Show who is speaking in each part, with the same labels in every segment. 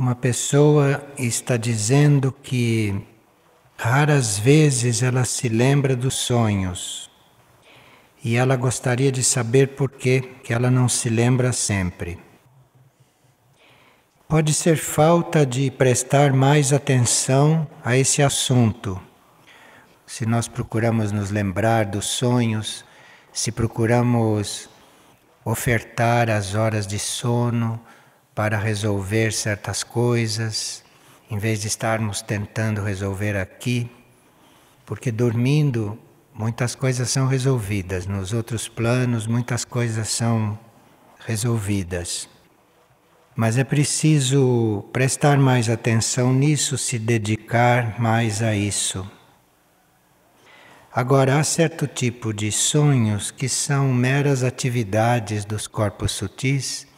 Speaker 1: uma pessoa está dizendo que raras vezes ela se lembra dos sonhos e ela gostaria de saber por que, que ela não se lembra sempre. Pode ser falta de prestar mais atenção a esse assunto. Se nós procuramos nos lembrar dos sonhos, se procuramos ofertar as horas de sono, para resolver certas coisas, em vez de estarmos tentando resolver aqui, porque dormindo muitas coisas são resolvidas, nos outros planos muitas coisas são resolvidas. Mas é preciso prestar mais atenção nisso, se dedicar mais a isso. Agora, há certo tipo de sonhos que são meras atividades dos corpos sutis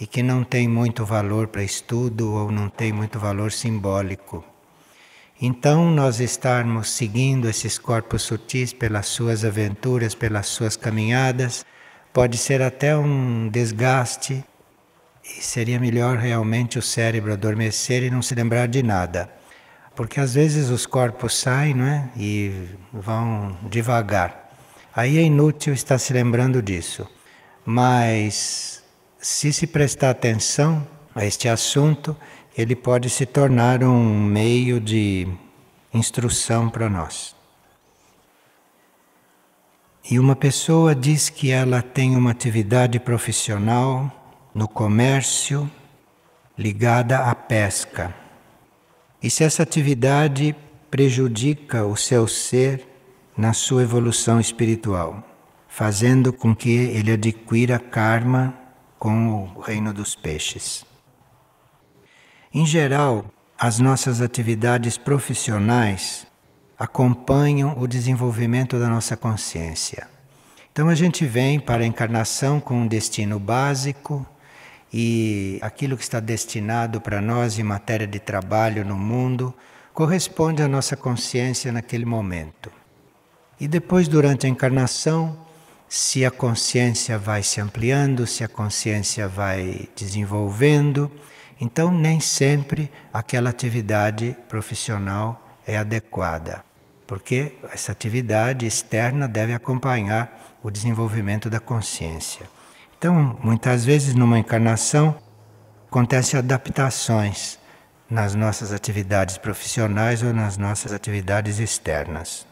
Speaker 1: e que não tem muito valor para estudo ou não tem muito valor simbólico. Então, nós estarmos seguindo esses corpos sutis pelas suas aventuras, pelas suas caminhadas, pode ser até um desgaste e seria melhor realmente o cérebro adormecer e não se lembrar de nada. Porque às vezes os corpos saem não é? e vão devagar. Aí é inútil estar se lembrando disso. Mas se se prestar atenção a este assunto, ele pode se tornar um meio de instrução para nós. E uma pessoa diz que ela tem uma atividade profissional no comércio ligada à pesca. E se essa atividade prejudica o seu ser na sua evolução espiritual, fazendo com que ele adquira karma com o reino dos peixes. Em geral, as nossas atividades profissionais acompanham o desenvolvimento da nossa consciência. Então a gente vem para a encarnação com um destino básico e aquilo que está destinado para nós em matéria de trabalho no mundo corresponde à nossa consciência naquele momento. E depois, durante a encarnação, se a consciência vai se ampliando, se a consciência vai desenvolvendo. Então, nem sempre aquela atividade profissional é adequada, porque essa atividade externa deve acompanhar o desenvolvimento da consciência. Então, muitas vezes numa encarnação acontecem adaptações nas nossas atividades profissionais ou nas nossas atividades externas.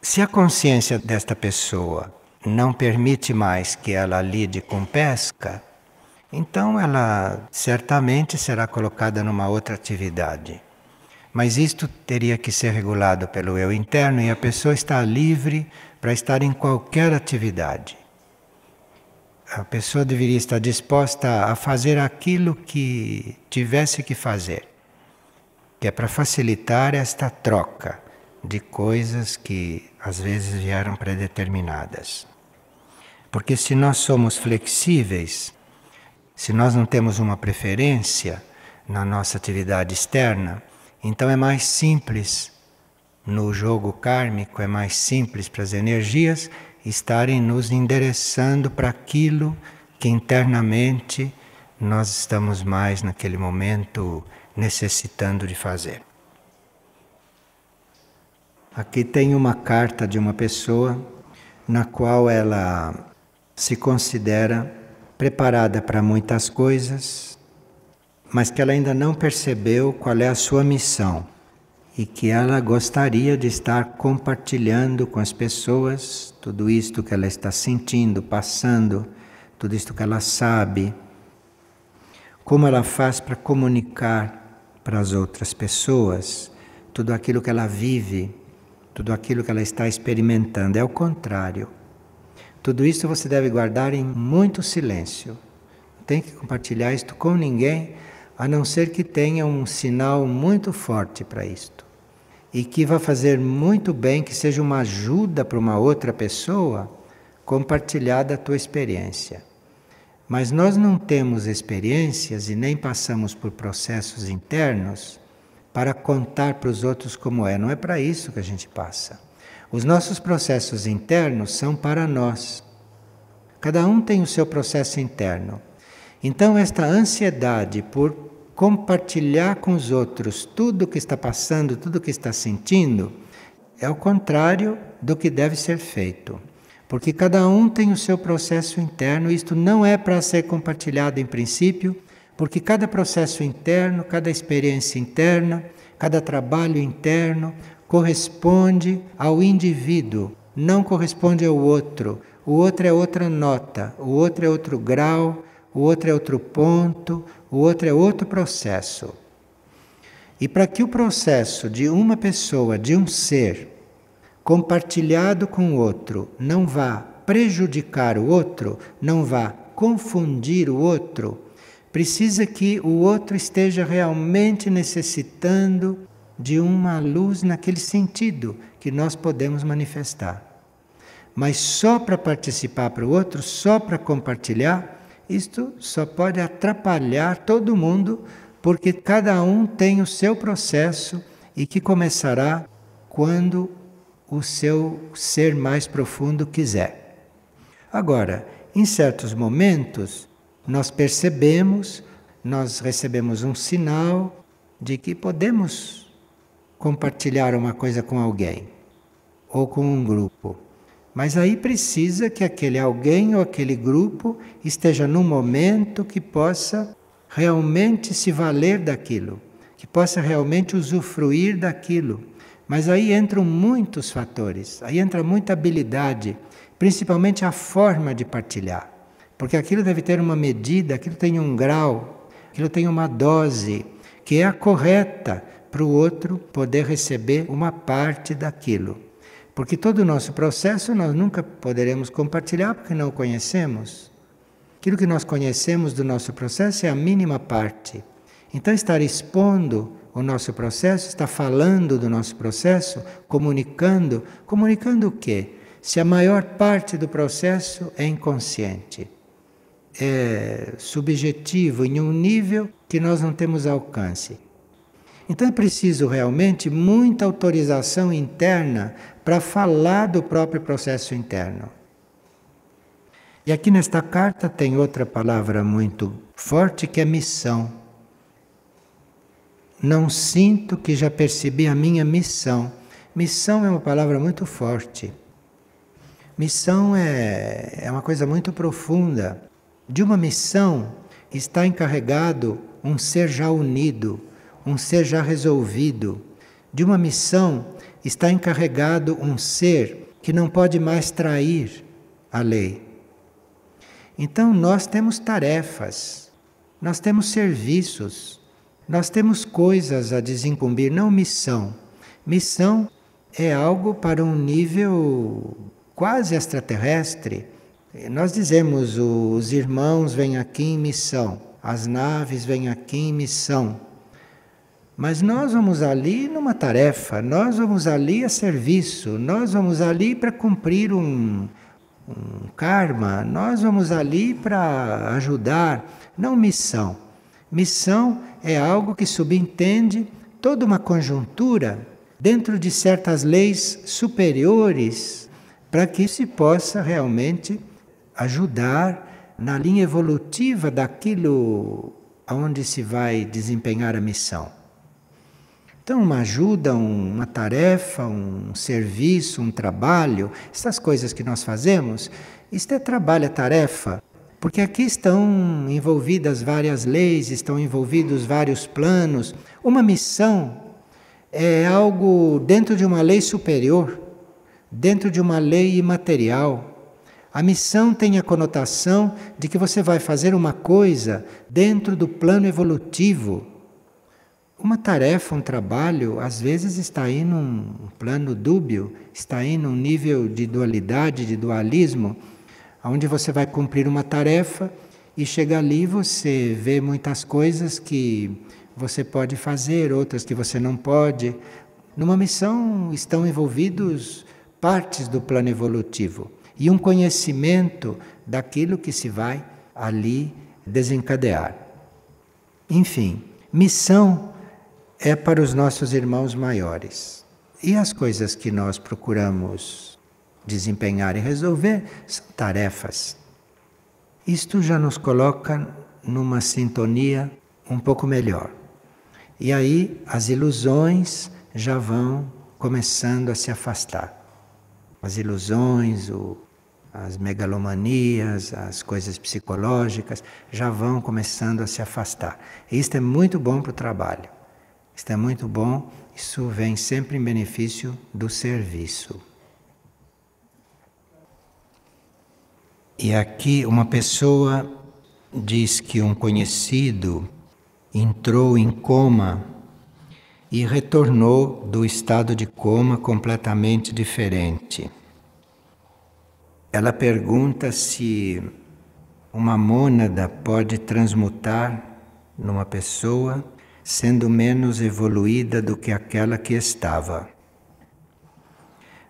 Speaker 1: Se a consciência desta pessoa não permite mais que ela lide com pesca, então ela certamente será colocada numa outra atividade. Mas isto teria que ser regulado pelo eu interno e a pessoa está livre para estar em qualquer atividade. A pessoa deveria estar disposta a fazer aquilo que tivesse que fazer, que é para facilitar esta troca de coisas que às vezes vieram predeterminadas. Porque se nós somos flexíveis, se nós não temos uma preferência na nossa atividade externa, então é mais simples no jogo kármico, é mais simples para as energias estarem nos endereçando para aquilo que internamente nós estamos mais naquele momento necessitando de fazer. Aqui tem uma carta de uma pessoa na qual ela se considera preparada para muitas coisas, mas que ela ainda não percebeu qual é a sua missão e que ela gostaria de estar compartilhando com as pessoas tudo isto que ela está sentindo, passando, tudo isto que ela sabe. Como ela faz para comunicar para as outras pessoas tudo aquilo que ela vive tudo aquilo que ela está experimentando. É o contrário. Tudo isso você deve guardar em muito silêncio. Não tem que compartilhar isto com ninguém, a não ser que tenha um sinal muito forte para isto. E que vá fazer muito bem, que seja uma ajuda para uma outra pessoa compartilhar da tua experiência. Mas nós não temos experiências e nem passamos por processos internos para contar para os outros como é. Não é para isso que a gente passa. Os nossos processos internos são para nós. Cada um tem o seu processo interno. Então, esta ansiedade por compartilhar com os outros tudo o que está passando, tudo o que está sentindo, é o contrário do que deve ser feito. Porque cada um tem o seu processo interno, isto não é para ser compartilhado em princípio, porque cada processo interno, cada experiência interna, cada trabalho interno corresponde ao indivíduo, não corresponde ao outro. O outro é outra nota, o outro é outro grau, o outro é outro ponto, o outro é outro processo. E para que o processo de uma pessoa, de um ser, compartilhado com o outro, não vá prejudicar o outro, não vá confundir o outro, Precisa que o outro esteja realmente necessitando de uma luz naquele sentido que nós podemos manifestar. Mas só para participar para o outro, só para compartilhar, isto só pode atrapalhar todo mundo, porque cada um tem o seu processo e que começará quando o seu ser mais profundo quiser. Agora, em certos momentos, nós percebemos, nós recebemos um sinal de que podemos compartilhar uma coisa com alguém ou com um grupo. Mas aí precisa que aquele alguém ou aquele grupo esteja num momento que possa realmente se valer daquilo, que possa realmente usufruir daquilo. Mas aí entram muitos fatores, aí entra muita habilidade, principalmente a forma de partilhar. Porque aquilo deve ter uma medida, aquilo tem um grau, aquilo tem uma dose que é a correta para o outro poder receber uma parte daquilo. Porque todo o nosso processo nós nunca poderemos compartilhar porque não o conhecemos. Aquilo que nós conhecemos do nosso processo é a mínima parte. Então, estar expondo o nosso processo, estar falando do nosso processo, comunicando. Comunicando o quê? Se a maior parte do processo é inconsciente é subjetivo em um nível que nós não temos alcance. Então é preciso realmente muita autorização interna para falar do próprio processo interno. E aqui nesta carta tem outra palavra muito forte que é missão. Não sinto que já percebi a minha missão. Missão é uma palavra muito forte. Missão é, é uma coisa muito profunda. De uma missão está encarregado um ser já unido, um ser já resolvido. De uma missão está encarregado um ser que não pode mais trair a lei. Então nós temos tarefas, nós temos serviços, nós temos coisas a desincumbir, não missão. Missão é algo para um nível quase extraterrestre eh, nós dizemos: os irmãos vêm aqui em missão, as naves vêm aqui em missão. Mas nós vamos ali numa tarefa, nós vamos ali a serviço, nós vamos ali para cumprir um, um karma, nós vamos ali para ajudar, não missão. Missão é algo que subentende toda uma conjuntura dentro de certas leis superiores para que se possa realmente ajudar na linha evolutiva daquilo aonde se vai desempenhar a missão. Então, uma ajuda, uma tarefa, um serviço, um trabalho, essas coisas que nós fazemos, isto é trabalho, é tarefa. Porque aqui estão envolvidas várias leis, estão envolvidos vários planos. Uma missão é algo dentro de uma lei superior, dentro de uma lei imaterial. A missão tem a conotação de que você vai fazer uma coisa dentro do plano evolutivo. Uma tarefa, um trabalho, às vezes está aí num plano dúbio, está aí num nível de dualidade, de dualismo, onde você vai cumprir uma tarefa e chega ali você vê muitas coisas que você pode fazer, outras que você não pode. Numa missão estão envolvidos partes do plano evolutivo e um conhecimento daquilo que se vai ali desencadear. Enfim, missão é para os nossos irmãos maiores. E as coisas que nós procuramos desempenhar e resolver são tarefas. Isto já nos coloca numa sintonia um pouco melhor. E aí as ilusões já vão começando a se afastar. As ilusões, o as megalomanias, as coisas psicológicas, já vão começando a se afastar. isto é muito bom para o trabalho. Isto é muito bom, isso vem sempre em benefício do serviço. E aqui uma pessoa diz que um conhecido entrou em coma e retornou do estado de coma completamente diferente. Ela pergunta se uma mônada pode transmutar numa pessoa sendo menos evoluída do que aquela que estava.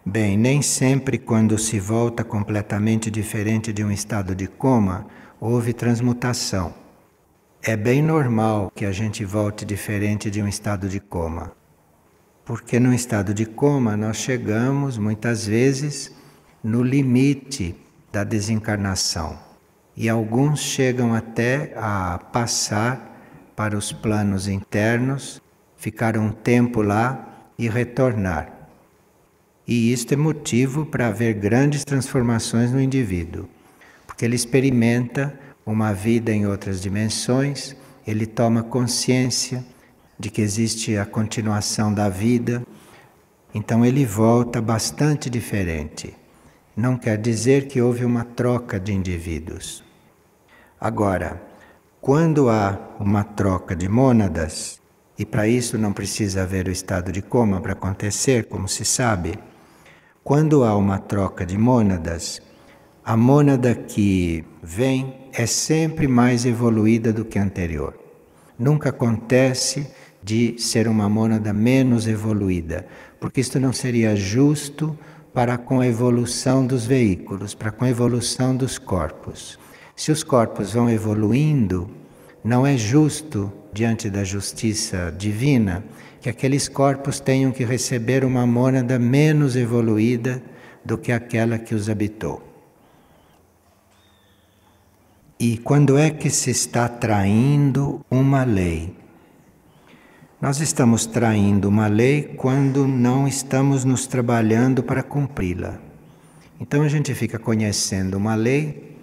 Speaker 1: Bem, nem sempre quando se volta completamente diferente de um estado de coma houve transmutação. É bem normal que a gente volte diferente de um estado de coma. Porque no estado de coma nós chegamos muitas vezes no limite da desencarnação. E alguns chegam até a passar para os planos internos, ficar um tempo lá e retornar. E isto é motivo para haver grandes transformações no indivíduo, porque ele experimenta uma vida em outras dimensões, ele toma consciência de que existe a continuação da vida, então ele volta bastante diferente não quer dizer que houve uma troca de indivíduos. Agora, quando há uma troca de mônadas, e para isso não precisa haver o estado de coma para acontecer, como se sabe, quando há uma troca de mônadas, a mônada que vem é sempre mais evoluída do que a anterior. Nunca acontece de ser uma mônada menos evoluída, porque isto não seria justo para com a evolução dos veículos, para com a evolução dos corpos. Se os corpos vão evoluindo, não é justo, diante da justiça divina, que aqueles corpos tenham que receber uma mônada menos evoluída do que aquela que os habitou. E quando é que se está traindo uma lei? Nós estamos traindo uma lei quando não estamos nos trabalhando para cumpri-la. Então a gente fica conhecendo uma lei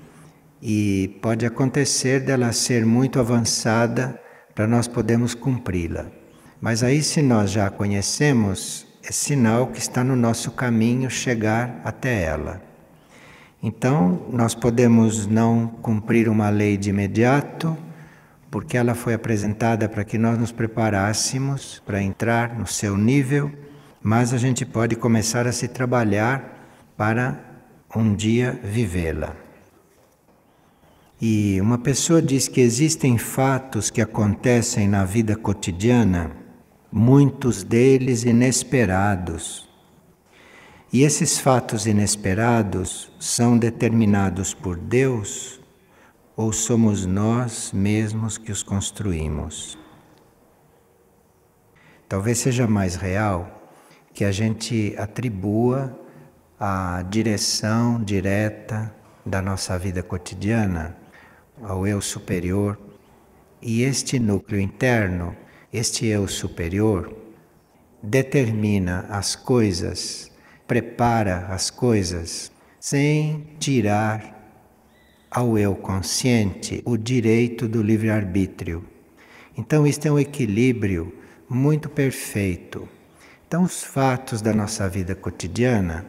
Speaker 1: e pode acontecer dela ser muito avançada para nós podermos cumpri-la. Mas aí, se nós já a conhecemos, é sinal que está no nosso caminho chegar até ela. Então, nós podemos não cumprir uma lei de imediato, porque ela foi apresentada para que nós nos preparássemos para entrar no seu nível, mas a gente pode começar a se trabalhar para um dia vivê-la. E uma pessoa diz que existem fatos que acontecem na vida cotidiana, muitos deles inesperados. E esses fatos inesperados são determinados por Deus ou somos nós mesmos que os construímos? Talvez seja mais real que a gente atribua a direção direta da nossa vida cotidiana ao eu superior e este núcleo interno, este eu superior, determina as coisas, prepara as coisas sem tirar ao eu consciente o direito do livre-arbítrio. Então, isto é um equilíbrio muito perfeito. Então, os fatos da nossa vida cotidiana,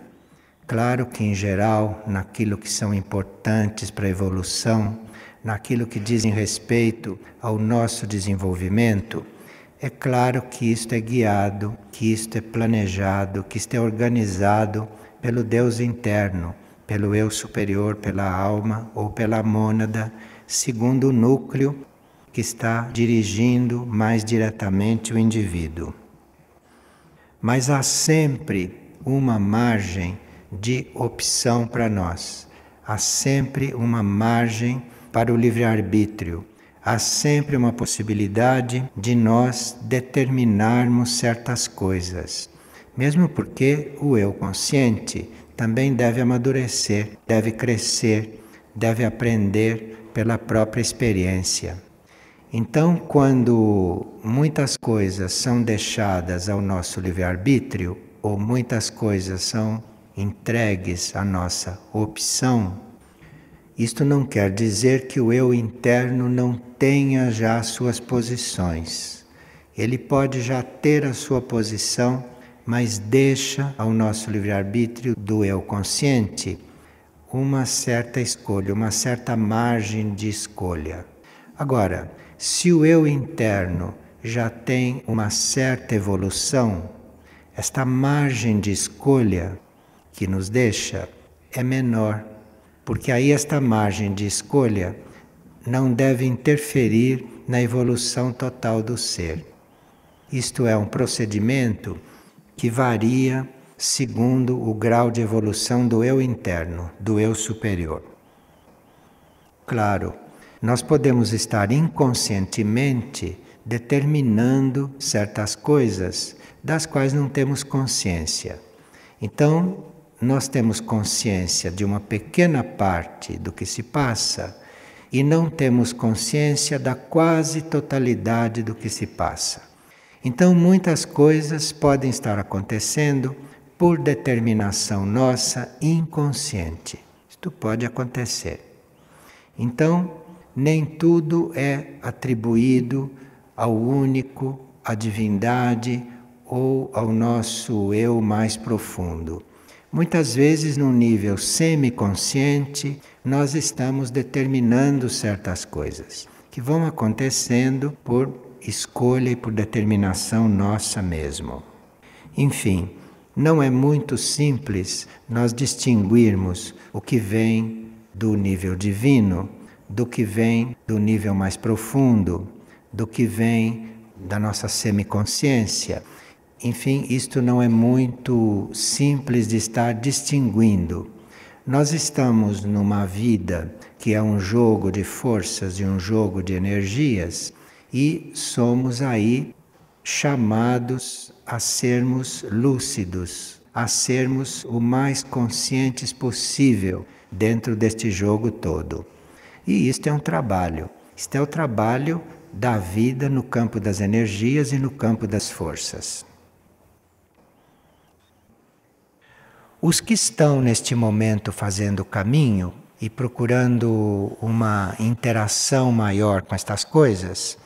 Speaker 1: claro que em geral, naquilo que são importantes para a evolução, naquilo que dizem respeito ao nosso desenvolvimento, é claro que isto é guiado, que isto é planejado, que isto é organizado pelo Deus interno, pelo eu superior, pela alma ou pela mônada, segundo o núcleo que está dirigindo mais diretamente o indivíduo. Mas há sempre uma margem de opção para nós, há sempre uma margem para o livre-arbítrio, há sempre uma possibilidade de nós determinarmos certas coisas. Mesmo porque o eu consciente também deve amadurecer, deve crescer, deve aprender pela própria experiência. Então, quando muitas coisas são deixadas ao nosso livre-arbítrio, ou muitas coisas são entregues à nossa opção, isto não quer dizer que o eu interno não tenha já suas posições. Ele pode já ter a sua posição mas deixa ao nosso livre-arbítrio do eu consciente uma certa escolha, uma certa margem de escolha. Agora, se o eu interno já tem uma certa evolução, esta margem de escolha que nos deixa é menor, porque aí esta margem de escolha não deve interferir na evolução total do ser. Isto é um procedimento que varia segundo o grau de evolução do eu interno, do eu superior. Claro, nós podemos estar inconscientemente determinando certas coisas das quais não temos consciência. Então, nós temos consciência de uma pequena parte do que se passa e não temos consciência da quase totalidade do que se passa. Então, muitas coisas podem estar acontecendo por determinação nossa inconsciente. Isto pode acontecer. Então, nem tudo é atribuído ao único, à divindade ou ao nosso eu mais profundo. Muitas vezes, num nível semiconsciente, nós estamos determinando certas coisas que vão acontecendo por escolha e por determinação nossa mesmo. Enfim, não é muito simples nós distinguirmos o que vem do nível divino, do que vem do nível mais profundo, do que vem da nossa semiconsciência. Enfim, isto não é muito simples de estar distinguindo. Nós estamos numa vida que é um jogo de forças e um jogo de energias, e somos aí chamados a sermos lúcidos, a sermos o mais conscientes possível dentro deste jogo todo. E isto é um trabalho. Isto é o trabalho da vida no campo das energias e no campo das forças. Os que estão neste momento fazendo o caminho e procurando uma interação maior com estas coisas,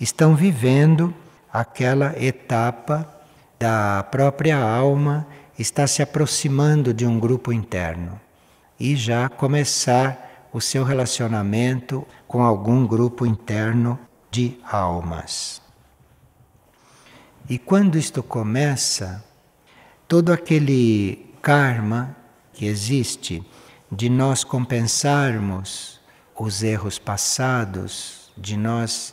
Speaker 1: estão vivendo aquela etapa da própria alma, está se aproximando de um grupo interno e já começar o seu relacionamento com algum grupo interno de almas. E quando isto começa, todo aquele karma que existe de nós compensarmos os erros passados, de nós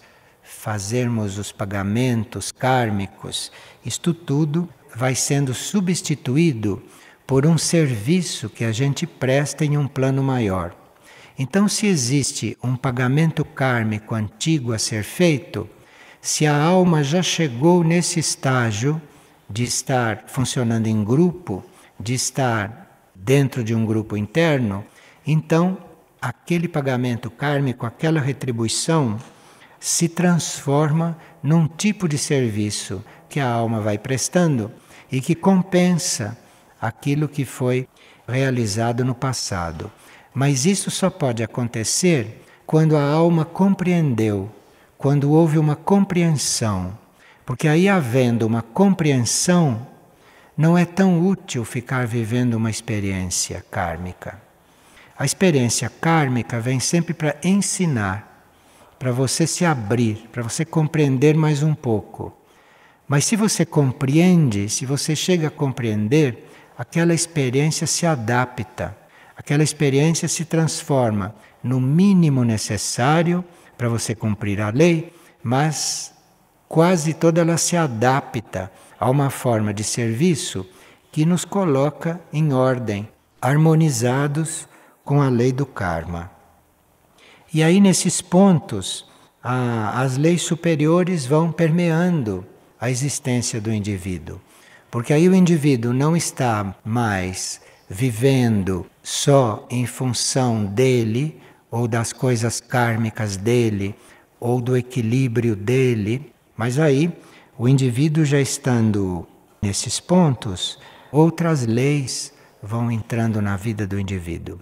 Speaker 1: fazermos os pagamentos kármicos, isto tudo vai sendo substituído por um serviço que a gente presta em um plano maior. Então, se existe um pagamento kármico antigo a ser feito, se a alma já chegou nesse estágio de estar funcionando em grupo, de estar dentro de um grupo interno, então aquele pagamento kármico, aquela retribuição se transforma num tipo de serviço que a alma vai prestando e que compensa aquilo que foi realizado no passado. Mas isso só pode acontecer quando a alma compreendeu, quando houve uma compreensão. Porque aí, havendo uma compreensão, não é tão útil ficar vivendo uma experiência kármica. A experiência kármica vem sempre para ensinar para você se abrir, para você compreender mais um pouco. Mas se você compreende, se você chega a compreender, aquela experiência se adapta, aquela experiência se transforma no mínimo necessário para você cumprir a lei, mas quase toda ela se adapta a uma forma de serviço que nos coloca em ordem, harmonizados com a lei do karma. E aí, nesses pontos, a, as leis superiores vão permeando a existência do indivíduo. Porque aí o indivíduo não está mais vivendo só em função dele, ou das coisas kármicas dele, ou do equilíbrio dele, mas aí o indivíduo já estando nesses pontos, outras leis vão entrando na vida do indivíduo.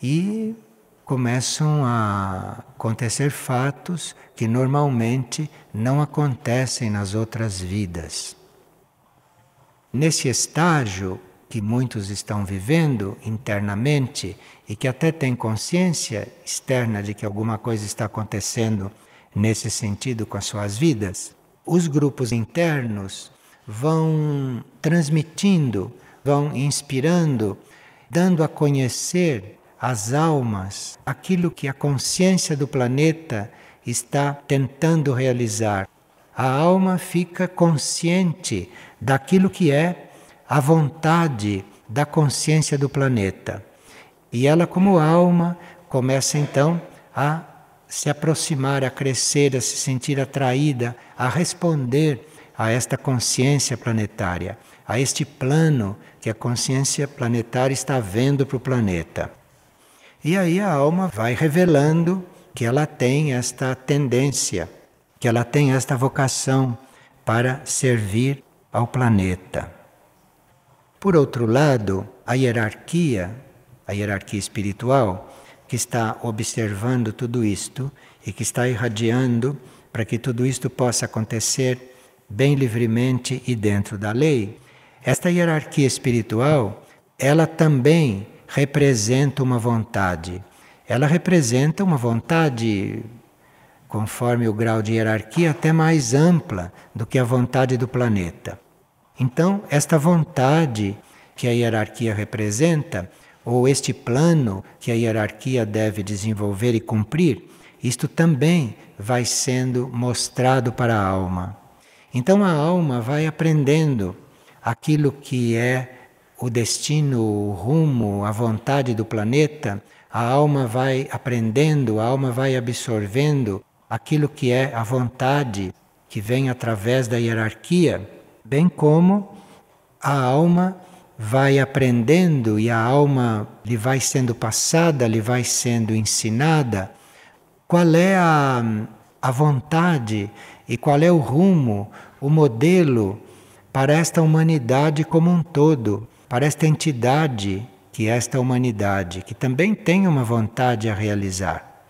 Speaker 1: E começam a acontecer fatos que normalmente não acontecem nas outras vidas. Nesse estágio que muitos estão vivendo internamente e que até têm consciência externa de que alguma coisa está acontecendo nesse sentido com as suas vidas, os grupos internos vão transmitindo, vão inspirando, dando a conhecer as almas, aquilo que a consciência do planeta está tentando realizar. A alma fica consciente daquilo que é a vontade da consciência do planeta. E ela, como alma, começa então a se aproximar, a crescer, a se sentir atraída, a responder a esta consciência planetária, a este plano que a consciência planetária está vendo para o planeta. E aí a alma vai revelando que ela tem esta tendência, que ela tem esta vocação para servir ao planeta. Por outro lado, a hierarquia, a hierarquia espiritual, que está observando tudo isto e que está irradiando para que tudo isto possa acontecer bem livremente e dentro da lei. Esta hierarquia espiritual, ela também representa uma vontade. Ela representa uma vontade, conforme o grau de hierarquia, até mais ampla do que a vontade do planeta. Então, esta vontade que a hierarquia representa, ou este plano que a hierarquia deve desenvolver e cumprir, isto também vai sendo mostrado para a alma. Então a alma vai aprendendo aquilo que é o destino, o rumo, a vontade do planeta, a alma vai aprendendo, a alma vai absorvendo aquilo que é a vontade que vem através da hierarquia, bem como a alma vai aprendendo e a alma lhe vai sendo passada, lhe vai sendo ensinada qual é a, a vontade e qual é o rumo, o modelo para esta humanidade como um todo para esta entidade que é esta humanidade, que também tem uma vontade a realizar.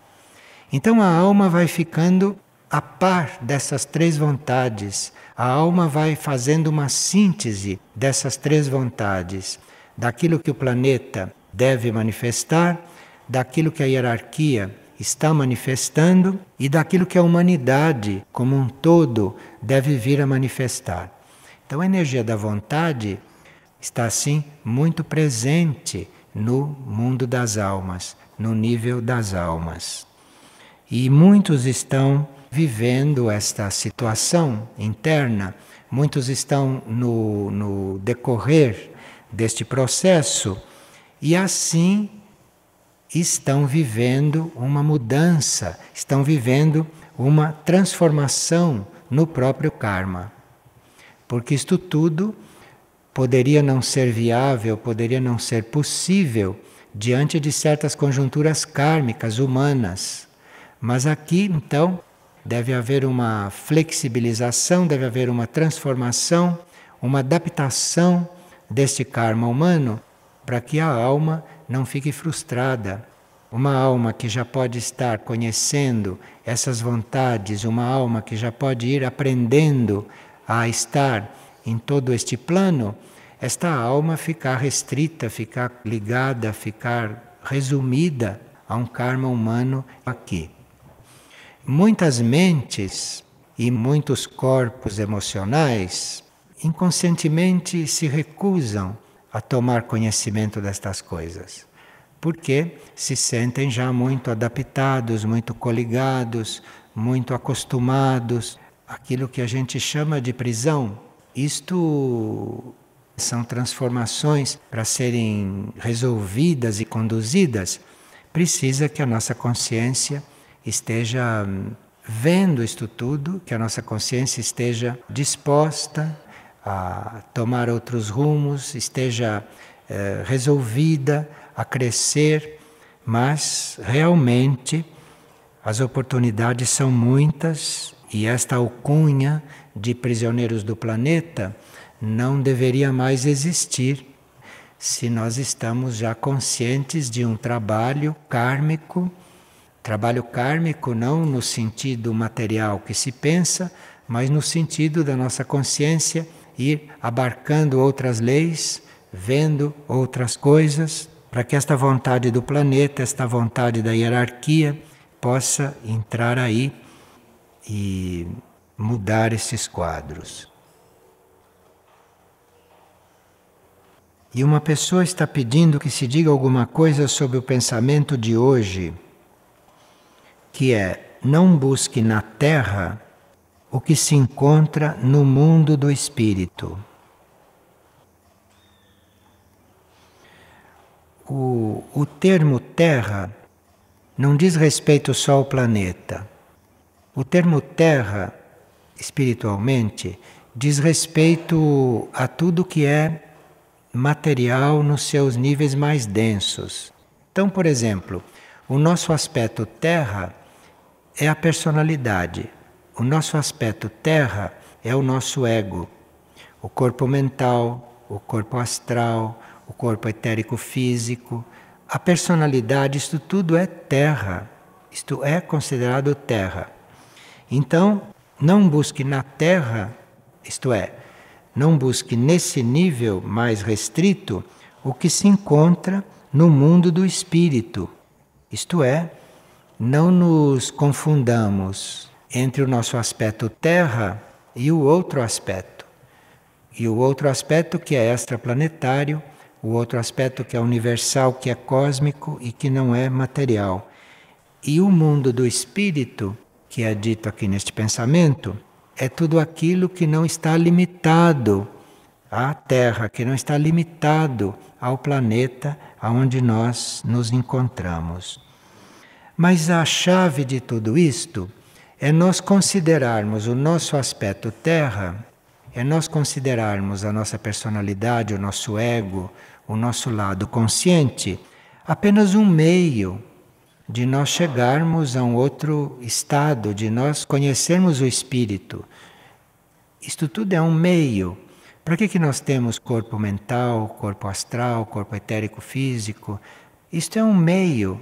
Speaker 1: Então a alma vai ficando a par dessas três vontades, a alma vai fazendo uma síntese dessas três vontades, daquilo que o planeta deve manifestar, daquilo que a hierarquia está manifestando e daquilo que a humanidade como um todo deve vir a manifestar. Então a energia da vontade Está assim muito presente no mundo das almas, no nível das almas. E muitos estão vivendo esta situação interna, muitos estão no, no decorrer deste processo e assim estão vivendo uma mudança, estão vivendo uma transformação no próprio karma. Porque isto tudo poderia não ser viável, poderia não ser possível diante de certas conjunturas kármicas humanas. Mas aqui, então, deve haver uma flexibilização, deve haver uma transformação, uma adaptação deste karma humano para que a alma não fique frustrada. Uma alma que já pode estar conhecendo essas vontades, uma alma que já pode ir aprendendo a estar em todo este plano, esta alma ficar restrita, ficar ligada, ficar resumida a um karma humano aqui. Muitas mentes e muitos corpos emocionais inconscientemente se recusam a tomar conhecimento destas coisas, porque se sentem já muito adaptados, muito coligados, muito acostumados àquilo que a gente chama de prisão isto são transformações para serem resolvidas e conduzidas. Precisa que a nossa consciência esteja hum, vendo isto tudo, que a nossa consciência esteja disposta a tomar outros rumos, esteja eh, resolvida a crescer, mas realmente as oportunidades são muitas e esta alcunha de prisioneiros do planeta não deveria mais existir se nós estamos já conscientes de um trabalho kármico. Trabalho kármico não no sentido material que se pensa, mas no sentido da nossa consciência ir abarcando outras leis, vendo outras coisas, para que esta vontade do planeta, esta vontade da hierarquia possa entrar aí e mudar esses quadros. E uma pessoa está pedindo que se diga alguma coisa sobre o pensamento de hoje, que é: não busque na terra o que se encontra no mundo do espírito. O, o termo terra não diz respeito só ao planeta o termo terra, espiritualmente, diz respeito a tudo que é material nos seus níveis mais densos. Então, por exemplo, o nosso aspecto terra é a personalidade. O nosso aspecto terra é o nosso ego, o corpo mental, o corpo astral, o corpo etérico físico, a personalidade, isto tudo é terra. Isto é considerado terra. Então, não busque na terra, isto é, não busque nesse nível mais restrito o que se encontra no mundo do espírito. Isto é, não nos confundamos entre o nosso aspecto terra e o outro aspecto. E o outro aspecto que é extraplanetário, o outro aspecto que é universal, que é cósmico e que não é material. E o mundo do espírito que é dito aqui neste pensamento é tudo aquilo que não está limitado à Terra, que não está limitado ao planeta aonde nós nos encontramos. Mas a chave de tudo isto é nós considerarmos o nosso aspecto Terra, é nós considerarmos a nossa personalidade, o nosso ego, o nosso lado consciente, apenas um meio de nós chegarmos a um outro estado, de nós conhecermos o espírito. Isto tudo é um meio. Para que, que nós temos corpo mental, corpo astral, corpo etérico físico? Isto é um meio,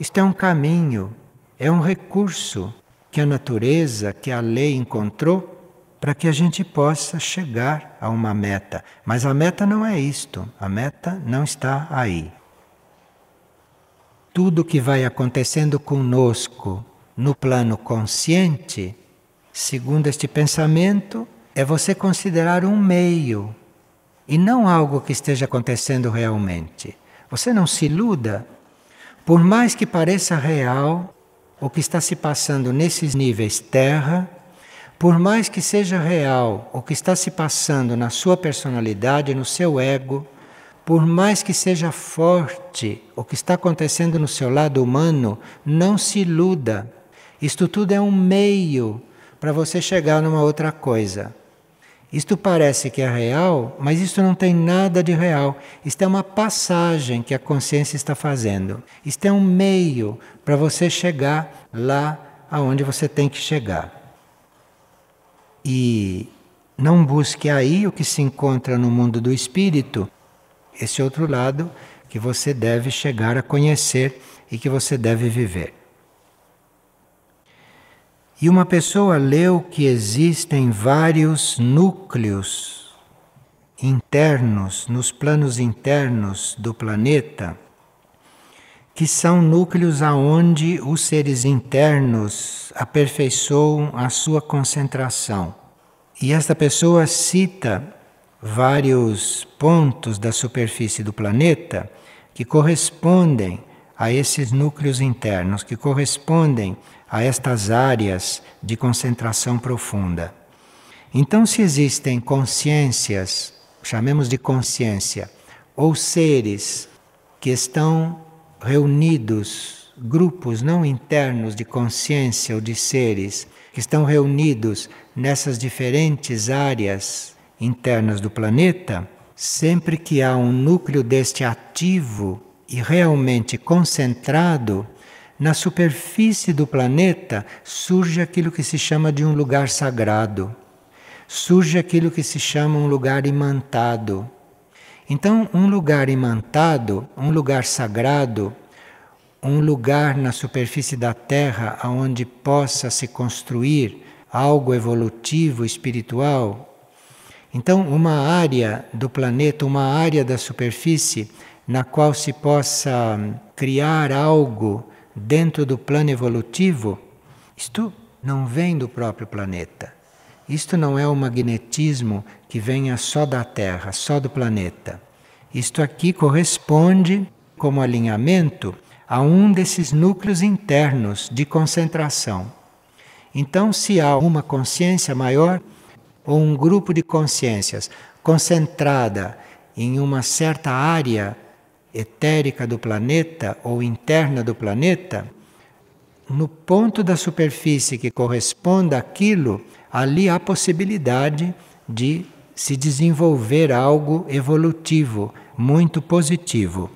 Speaker 1: isto é um caminho, é um recurso que a natureza, que a lei encontrou para que a gente possa chegar a uma meta. Mas a meta não é isto, a meta não está aí tudo que vai acontecendo conosco no plano consciente, segundo este pensamento, é você considerar um meio e não algo que esteja acontecendo realmente. Você não se iluda. Por mais que pareça real o que está se passando nesses níveis terra, por mais que seja real o que está se passando na sua personalidade, no seu ego, por mais que seja forte o que está acontecendo no seu lado humano, não se iluda. Isto tudo é um meio para você chegar numa outra coisa. Isto parece que é real, mas isto não tem nada de real. Isto é uma passagem que a consciência está fazendo. Isto é um meio para você chegar lá aonde você tem que chegar. E não busque aí o que se encontra no mundo do espírito, esse outro lado que você deve chegar a conhecer e que você deve viver. E uma pessoa leu que existem vários núcleos internos, nos planos internos do planeta, que são núcleos aonde os seres internos aperfeiçoam a sua concentração. E esta pessoa cita vários pontos da superfície do planeta que correspondem a esses núcleos internos, que correspondem a estas áreas de concentração profunda. Então, se existem consciências, chamemos de consciência, ou seres que estão reunidos, grupos não internos de consciência ou de seres que estão reunidos nessas diferentes áreas internas do planeta, sempre que há um núcleo deste ativo e realmente concentrado, na superfície do planeta surge aquilo que se chama de um lugar sagrado, surge aquilo que se chama um lugar imantado. Então, um lugar imantado, um lugar sagrado, um lugar na superfície da Terra onde possa se construir algo evolutivo, espiritual, então, uma área do planeta, uma área da superfície na qual se possa hum, criar algo dentro do plano evolutivo, isto não vem do próprio planeta. Isto não é um magnetismo que venha só da Terra, só do planeta. Isto aqui corresponde, como alinhamento, a um desses núcleos internos de concentração. Então, se há uma consciência maior, ou um grupo de consciências concentrada em uma certa área etérica do planeta ou interna do planeta, no ponto da superfície que corresponda àquilo, ali há possibilidade de se desenvolver algo evolutivo, muito positivo.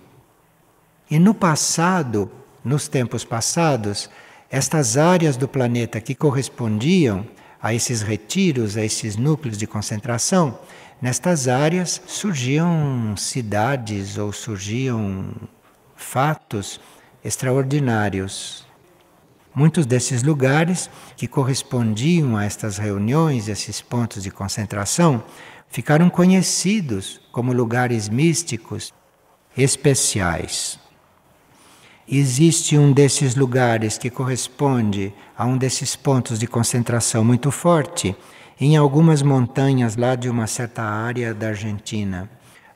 Speaker 1: E no passado, nos tempos passados, estas áreas do planeta que correspondiam a esses retiros, a esses núcleos de concentração, nestas áreas surgiam cidades ou surgiam fatos extraordinários. Muitos desses lugares que correspondiam a estas reuniões, esses pontos de concentração, ficaram conhecidos como lugares místicos especiais existe um desses lugares que corresponde a um desses pontos de concentração muito forte em algumas montanhas lá de uma certa área da Argentina.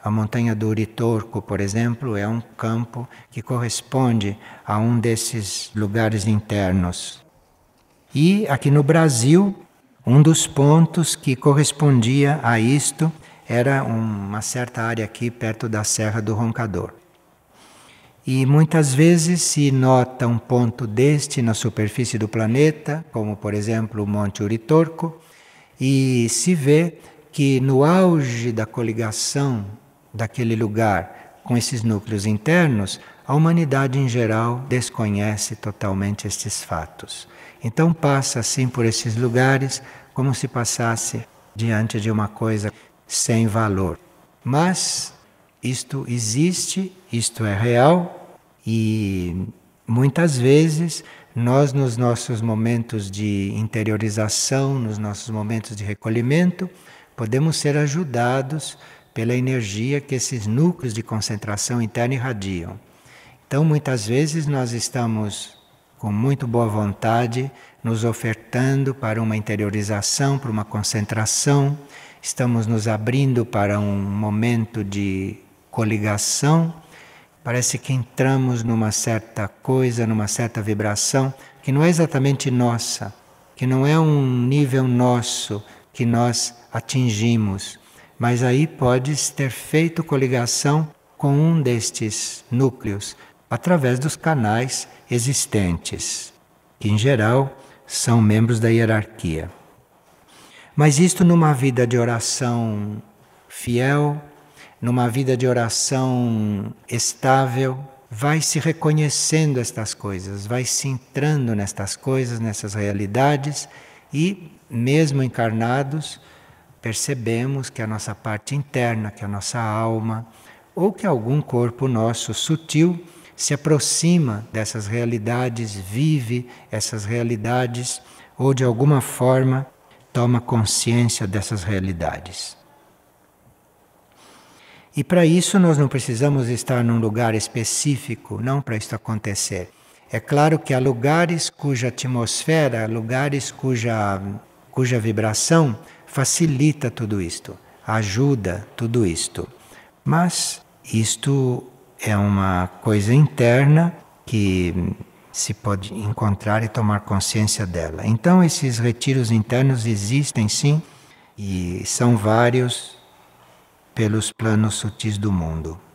Speaker 1: A montanha do Uritorco, por exemplo, é um campo que corresponde a um desses lugares internos. E aqui no Brasil, um dos pontos que correspondia a isto era uma certa área aqui perto da Serra do Roncador. E muitas vezes se nota um ponto deste na superfície do planeta, como por exemplo o Monte Uritorco, e se vê que no auge da coligação daquele lugar com esses núcleos internos, a humanidade em geral desconhece totalmente estes fatos. Então passa assim por esses lugares como se passasse diante de uma coisa sem valor. Mas isto existe, isto é real e muitas vezes nós, nos nossos momentos de interiorização, nos nossos momentos de recolhimento, podemos ser ajudados pela energia que esses núcleos de concentração interna irradiam. Então, muitas vezes nós estamos com muito boa vontade nos ofertando para uma interiorização, para uma concentração, estamos nos abrindo para um momento de coligação Parece que entramos numa certa coisa, numa certa vibração que não é exatamente nossa, que não é um nível nosso que nós atingimos, mas aí podes ter feito coligação com um destes núcleos através dos canais existentes, que em geral são membros da hierarquia. Mas isto numa vida de oração fiel, numa vida de oração estável, vai se reconhecendo estas coisas, vai se entrando nestas coisas, nessas realidades e, mesmo encarnados, percebemos que a nossa parte interna, que a nossa alma, ou que algum corpo nosso sutil se aproxima dessas realidades, vive essas realidades, ou de alguma forma toma consciência dessas realidades. E para isso nós não precisamos estar num lugar específico, não para isso acontecer. É claro que há lugares cuja atmosfera, lugares cuja, cuja vibração facilita tudo isto, ajuda tudo isto. Mas isto é uma coisa interna que se pode encontrar e tomar consciência dela. Então, esses retiros internos existem sim, e são vários, pelos planos sutis do mundo.